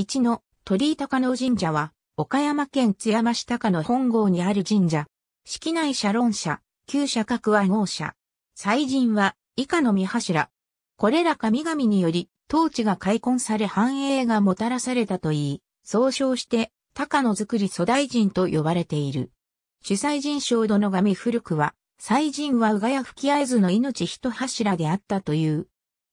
一の鳥居高野神社は、岡山県津山市高野本郷にある神社。式内社論社、旧社格は合社。祭神は、以下の三柱。これら神々により、当地が開墾され繁栄がもたらされたといい、総称して、高野造り祖大臣と呼ばれている。主祭神将殿神古くは、祭神は宇賀や吹き合えずの命一柱であったという。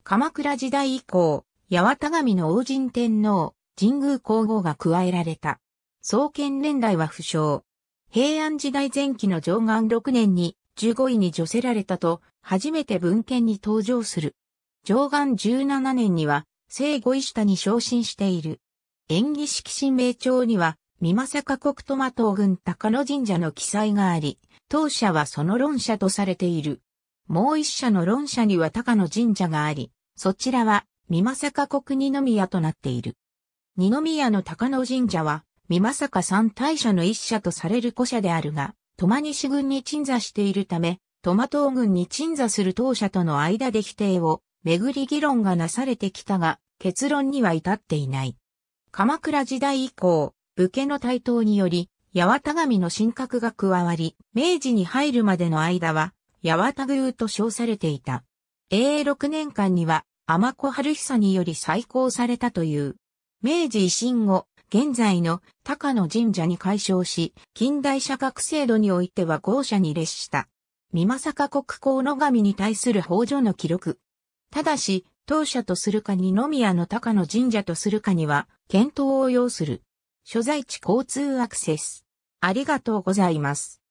鎌倉時代以降、八幡神の王神天皇、神宮皇后が加えられた。創建年代は不詳。平安時代前期の上岸6年に15位に除せられたと、初めて文献に登場する。上岸17年には、聖五位下に昇進している。演技式神明帳には、三政国トマト軍高野神社の記載があり、当社はその論者とされている。もう一社の論者には高野神社があり、そちらは三政国二宮となっている。二宮の高野神社は、三政三大社の一社とされる古社であるが、戸間西軍に鎮座しているため、戸間東軍に鎮座する当社との間で否定を、めぐり議論がなされてきたが、結論には至っていない。鎌倉時代以降、武家の台頭により、八幡神の神格が加わり、明治に入るまでの間は、八幡宮と称されていた。永永6年間には、天子春久により再興されたという。明治維新後、現在の高野神社に改称し、近代社学制度においては豪社に列した。美作国公の神に対する法助の記録。ただし、当社とするか二宮の高野神社とするかには、検討を要する。所在地交通アクセス。ありがとうございます。